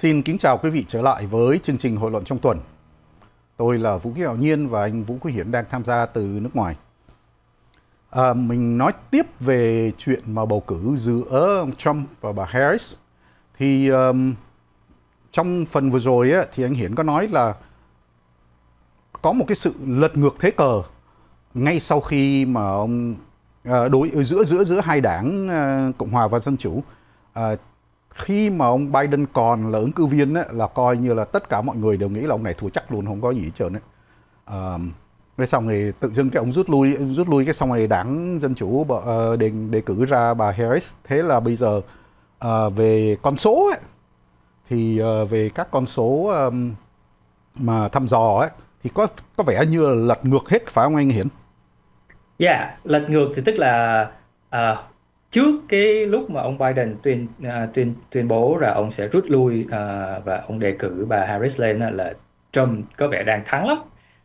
Xin kính chào quý vị trở lại với chương trình Hội luận trong tuần. Tôi là Vũ Kiều Nhiên và anh Vũ Quý Hiển đang tham gia từ nước ngoài. À, mình nói tiếp về chuyện mà bầu cử giữa ông Trump và bà Harris. Thì um, trong phần vừa rồi á, thì anh Hiển có nói là có một cái sự lật ngược thế cờ ngay sau khi mà ông à, đối giữa giữa giữa hai đảng à, Cộng hòa và Dân chủ à, khi mà ông Biden còn là ứng cử viên ấy, là coi như là tất cả mọi người đều nghĩ là ông này thua chắc luôn không có gì hết trơn ấy. À, cái xong rồi tự dưng cái ông rút lui ông rút lui cái xong rồi đảng dân chủ ờ, đề đề cử ra bà Harris thế là bây giờ à, về con số ấy, thì à, về các con số à, mà thăm dò ấy thì có có vẻ như là lật ngược hết phải không anh Hiển? Yeah, lật ngược thì tức là uh, trước cái lúc mà ông Biden tuyên uh, tuyên tuyên bố là ông sẽ rút lui uh, và ông đề cử bà Harris lên là Trump có vẻ đang thắng lắm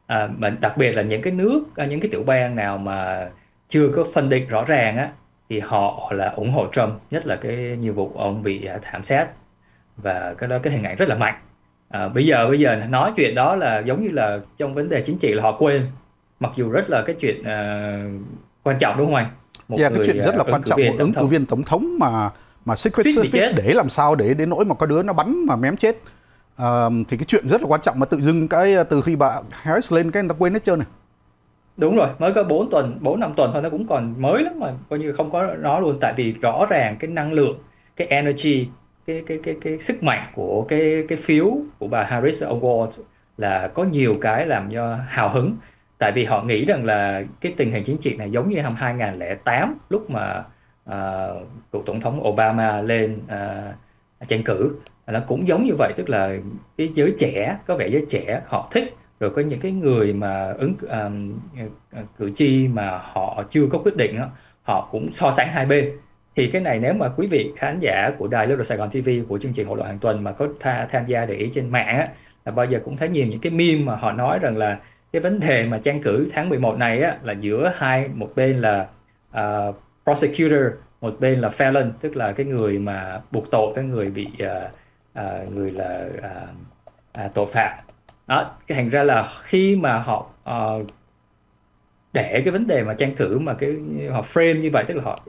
à, mà đặc biệt là những cái nước à, những cái tiểu bang nào mà chưa có phân định rõ ràng á thì họ là ủng hộ Trump nhất là cái nhiều vụ ông bị thảm sát và cái đó cái hình ảnh rất là mạnh à, bây giờ bây giờ nói chuyện đó là giống như là trong vấn đề chính trị là họ quên mặc dù rất là cái chuyện uh, quan trọng đúng không anh một yeah, dạ, cái chuyện rất là à, quan trọng của ứng cử viên tổng thống mà mà Secret Service để làm sao để đến nỗi mà có đứa nó bắn mà mém chết à, thì cái chuyện rất là quan trọng mà tự dưng cái à, từ khi bà Harris lên cái người ta quên hết trơn này đúng rồi mới có 4 tuần 4 năm tuần thôi nó cũng còn mới lắm mà coi như không có nó luôn tại vì rõ ràng cái năng lượng cái energy cái cái cái cái sức mạnh của cái cái phiếu của bà Harris Awards là có nhiều cái làm cho hào hứng tại vì họ nghĩ rằng là cái tình hình chính trị này giống như năm 2008 lúc mà uh, cựu tổng thống Obama lên uh, tranh cử nó cũng giống như vậy tức là cái giới trẻ có vẻ giới trẻ họ thích rồi có những cái người mà ứng um, cử tri mà họ chưa có quyết định đó, họ cũng so sánh hai bên thì cái này nếu mà quý vị khán giả của đài Lưu Đồ Sài Gòn TV của chương trình hội luận hàng tuần mà có tha, tham gia để ý trên mạng á, là bao giờ cũng thấy nhiều những cái meme mà họ nói rằng là cái vấn đề mà tranh cử tháng 11 này á, là giữa hai một bên là uh, prosecutor một bên là felon tức là cái người mà buộc tội cái người bị uh, uh, người là uh, uh, tội phạm đó thành ra là khi mà họ uh, để cái vấn đề mà tranh cử mà cái họ frame như vậy tức là họ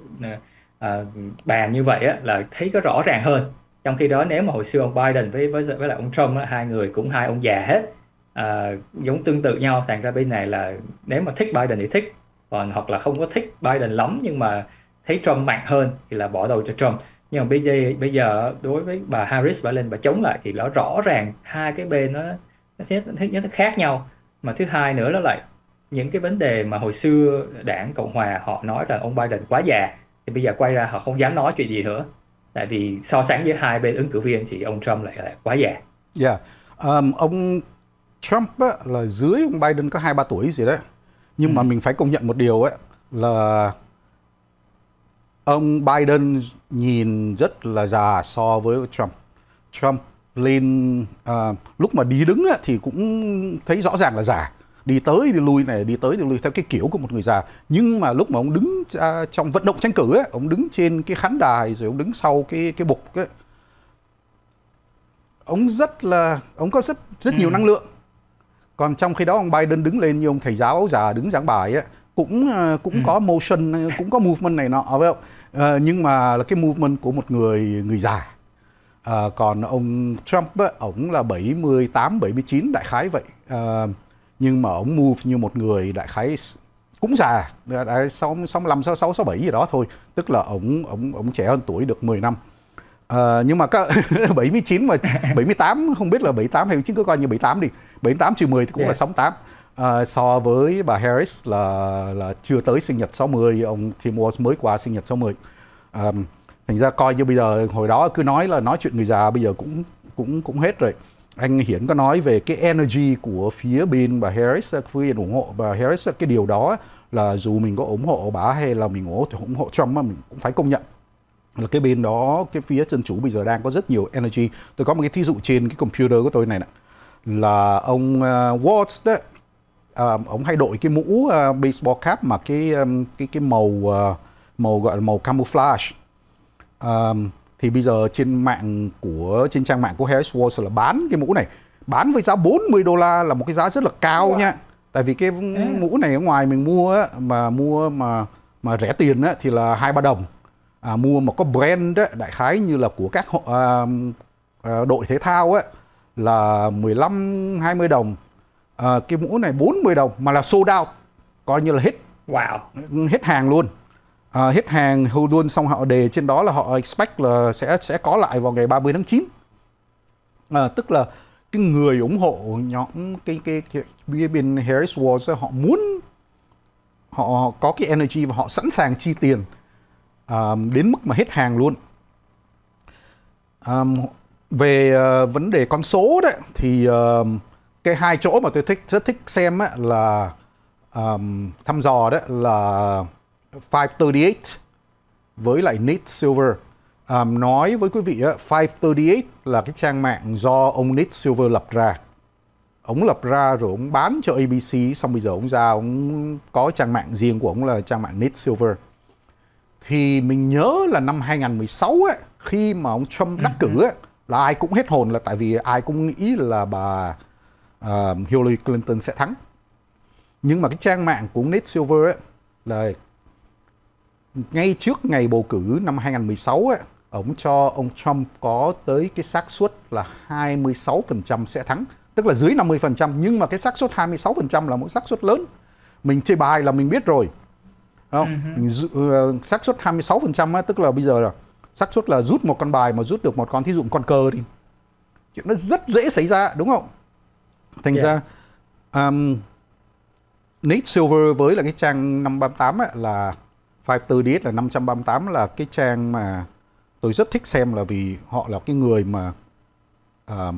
uh, bàn như vậy á, là thấy có rõ ràng hơn trong khi đó nếu mà hồi xưa ông Biden với với với lại ông Trump á, hai người cũng hai ông già hết Ờ, giống tương tự nhau thành ra bên này là nếu mà thích Biden thì thích còn hoặc là không có thích Biden lắm nhưng mà thấy Trump mạnh hơn thì là bỏ đầu cho Trump nhưng mà bây giờ bây giờ đối với bà Harris bà lên bà chống lại thì nó rõ ràng hai cái bên nó nó thứ nhất nó khác nhau mà thứ hai nữa là lại những cái vấn đề mà hồi xưa đảng cộng hòa họ nói rằng ông Biden quá già thì bây giờ quay ra họ không dám nói chuyện gì nữa tại vì so sánh với hai bên ứng cử viên thì ông Trump lại là quá già. Yeah. Dạ. Um, ông Trump á, là dưới ông Biden có 2-3 tuổi gì đấy. Nhưng ừ. mà mình phải công nhận một điều ấy là ông Biden nhìn rất là già so với Trump. Trump lên à, lúc mà đi đứng á, thì cũng thấy rõ ràng là già đi tới đi lui này đi tới đi lui theo cái kiểu của một người già nhưng mà lúc mà ông đứng à, trong vận động tranh cử ấy, ông đứng trên cái khán đài rồi ông đứng sau cái cái bục ấy. ông rất là ông có rất rất ừ. nhiều năng lượng còn trong khi đó ông Biden đứng lên như ông thầy giáo già đứng giảng bài ấy, cũng ờ, cũng ừ. có motion cũng có movement này nọ phải không à, nhưng mà là cái movement của một người người già à, còn ông Trump ấy, ổng là 78 79 đại khái vậy à, nhưng mà ông move như một người đại khái cũng già đại 65 66 67 gì đó thôi tức là ông ông ông trẻ hơn tuổi được 10 năm À, nhưng mà các 79 mà 78 không biết là 78 hay 79 cứ coi như 78 đi. 78 trừ 10 thì cũng yeah. Dạ. là 68. À, ờ, so với bà Harris là là chưa tới sinh nhật 60, ông Tim Walz mới qua sinh nhật 60. À, thành ra coi như bây giờ hồi đó cứ nói là nói chuyện người già bây giờ cũng cũng cũng hết rồi. Anh Hiển có nói về cái energy của phía bên bà Harris, phía ủng hộ bà Harris cái điều đó là dù mình có ủng hộ bà hay là mình ủng hộ Trump mà mình cũng phải công nhận là cái bên đó cái phía dân chủ bây giờ đang có rất nhiều energy tôi có một cái thí dụ trên cái computer của tôi này nè là ông uh, Watts đó uh, ờ, ông hay đội cái mũ uh, baseball cap mà cái um, cái cái màu uh, màu gọi là màu camouflage um, thì bây giờ trên mạng của trên trang mạng của Harris Watts là bán cái mũ này bán với giá 40 đô la là một cái giá rất là cao wow. nha tại vì cái à? mũ này ở ngoài mình mua mà mua mà mà rẻ tiền á, thì là hai ba đồng à, mua một cái brand đó, đại khái như là của các à, à, đội thể thao á là 15 20 đồng. À, cái mũ này 40 đồng mà là sold out, coi như là hết. Wow. Hết hàng luôn. À, hết hàng hầu luôn xong họ đề trên đó là họ expect là sẽ sẽ có lại vào ngày 30 tháng 9. À, tức là cái người ủng hộ nhóm cái cái, cái bên Harris Wars họ muốn họ có cái energy và họ sẵn sàng chi tiền à, đến mức mà hết hàng luôn à, về uh, vấn đề con số đấy thì uh, cái hai chỗ mà tôi thích rất thích xem á, là um, thăm dò đấy là 538 với lại Nate Silver um, nói với quý vị á, 538 là cái trang mạng do ông Nate Silver lập ra ông lập ra rồi ông bán cho ABC xong bây giờ ông ra ông có trang mạng riêng của ông là trang mạng Nate Silver thì mình nhớ là năm 2016 ấy, khi mà ông Trump đắc ừ, cử ừ. ấy, là ai cũng hết hồn là tại vì ai cũng nghĩ là bà uh, Hillary Clinton sẽ thắng. Nhưng mà cái trang mạng của Nate Silver ấy, là ngay trước ngày bầu cử năm 2016 ấy, ông cho ông Trump có tới cái xác suất là 26% sẽ thắng, tức là dưới 50% nhưng mà cái xác suất 26% là một xác suất lớn. Mình chơi bài là mình biết rồi không uh-huh. xác suất 26% ấy, tức là bây giờ là xác suất là rút một con bài mà rút được một con thí dụ con cờ đi chuyện nó rất dễ xảy ra đúng không thành yeah. Dạ. ra um, Nate Silver với là cái trang 538 ấy, là 54DS là 538 là cái trang mà tôi rất thích xem là vì họ là cái người mà uh,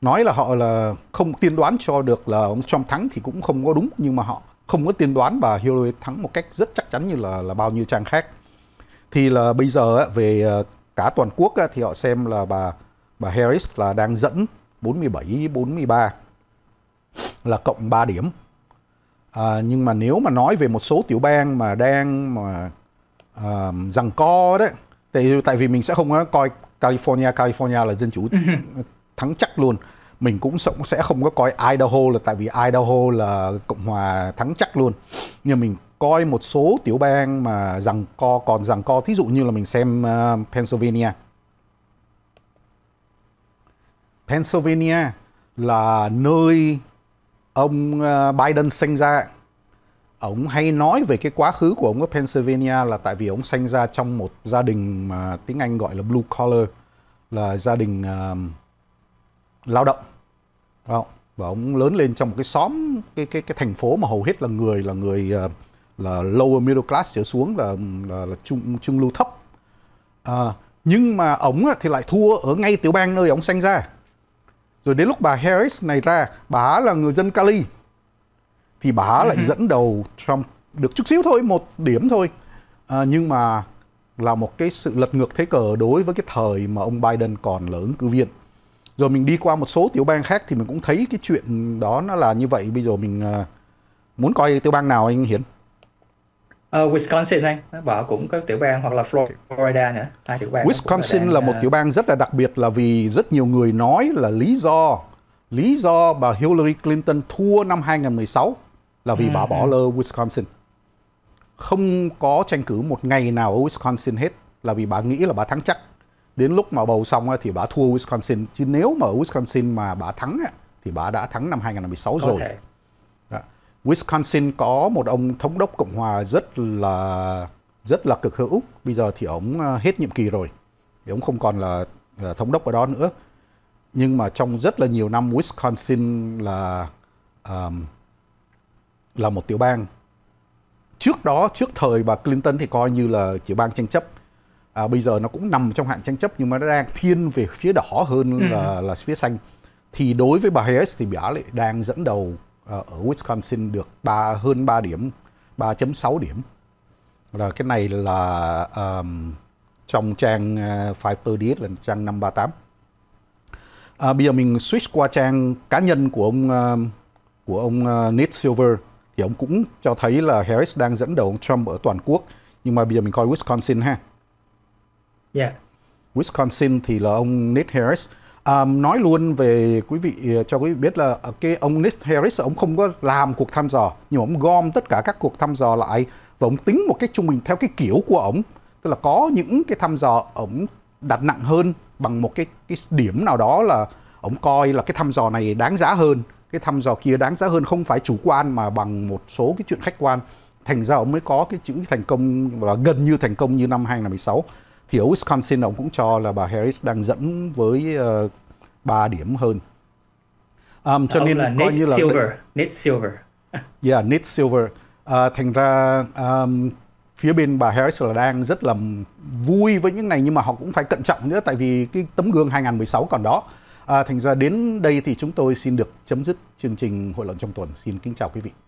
nói là họ là không tiên đoán cho được là ông Trump thắng thì cũng không có đúng nhưng mà họ không có tiên đoán bà Hillary thắng một cách rất chắc chắn như là là bao nhiêu trang khác thì là bây giờ về ờ, cả toàn quốc thì họ xem là bà bà Harris là đang dẫn 47 43 là cộng 3 điểm à, nhưng mà nếu mà nói về một số tiểu bang mà đang mà à, rằng co đấy tại tại vì mình sẽ không coi California California là dân chủ ừ. thắng chắc luôn mình cũng sẽ không có coi Idaho là tại vì Idaho là cộng hòa thắng chắc luôn nhưng mình coi một số tiểu bang mà rằng co còn rằng co thí dụ như là mình xem uh, Pennsylvania Pennsylvania là nơi ông uh, Biden sinh ra ông hay nói về cái quá khứ của ông ở Pennsylvania là tại vì ông sinh ra trong một gia đình mà tiếng Anh gọi là blue collar là gia đình uh, lao động không? và ông lớn lên trong một cái xóm cái cái cái thành phố mà hầu hết là người là người ờ, là lower middle class trở xuống là là, là trung trung lưu thấp à, nhưng mà ông thì lại thua ở ngay tiểu bang nơi ông sinh ra rồi đến lúc bà Harris này ra bà là người dân Cali thì bà lại ừ dẫn đầu Trump được chút xíu thôi một điểm thôi à, nhưng mà là một cái sự lật ngược thế cờ đối với cái thời mà ông Biden còn là ứng cử viên rồi mình đi qua một số tiểu bang khác thì mình cũng thấy cái chuyện đó nó là như vậy bây giờ mình à, muốn coi tiểu bang nào anh Hiển uh, Wisconsin anh nó cũng có tiểu bang hoặc là Florida nữa hai tiểu bang Wisconsin đang, là một à, tiểu bang rất là đặc biệt là vì rất nhiều người nói là lý do lý do bà Hillary Clinton thua năm 2016 là vì ừ, bà bỏ ừ. lơ Wisconsin không có tranh cử một ngày nào ở Wisconsin hết là vì bà nghĩ là bà thắng chắc đến lúc mà bầu xong thì bà thua Wisconsin chứ nếu mà Wisconsin mà bà thắng thì bà đã thắng năm 2016 rồi okay. Đó. Wisconsin có một ông thống đốc cộng hòa rất là rất là cực hữu bây giờ thì ông ờ, hết nhiệm kỳ rồi thì ông không còn là, là ờ, thống đốc ở đó nữa nhưng mà trong rất là nhiều năm Wisconsin là um, là một tiểu bang trước đó trước thời bà Clinton thì coi như là tiểu bang tranh chấp à, bây giờ nó cũng nằm trong hạn tranh chấp nhưng mà nó đang thiên về phía đỏ hơn ừ. là là phía xanh thì đối với bà Harris thì bà lại đang dẫn đầu à, ở Wisconsin được ba hơn 3 điểm 3.6 điểm là cái này là um, trong trang uh, à, 530 là trang 538 à, bây giờ mình switch qua trang cá nhân của ông uh, của ông uh, Nate Silver thì ông cũng cho thấy là Harris đang dẫn đầu ông Trump ở toàn quốc nhưng mà bây giờ mình coi Wisconsin ha yeah. Dạ. Wisconsin thì là ông Nate Harris um, nói luôn về quý vị ờ, cho quý vị biết là ờ, cái ông Nate Harris ông không có làm cuộc thăm dò nhưng ông gom tất cả các cuộc thăm dò lại và ông tính một cách trung bình theo cái kiểu của ông tức là có những cái thăm dò ông đặt nặng hơn bằng một cái cái điểm nào đó là ông coi là cái thăm dò này đáng giá hơn cái thăm dò kia đáng giá hơn không phải chủ quan mà bằng một số cái chuyện khách quan thành ra ông mới có cái chữ thành công là gần như thành công như năm 2016 thì ở Wisconsin ông cũng cho là bà Harris đang dẫn với uh, ờ, 3 điểm hơn. Um, cho ông nên là coi Nate như là Silver, Nate Silver. yeah, Nate Silver. Uh, thành ra um, phía bên bà Harris là đang rất là vui với những này nhưng mà họ cũng phải cẩn trọng nữa tại vì cái tấm gương 2016 còn đó. À, thành ra đến đây thì chúng tôi xin được chấm dứt chương trình hội luận trong tuần. Xin kính chào quý vị.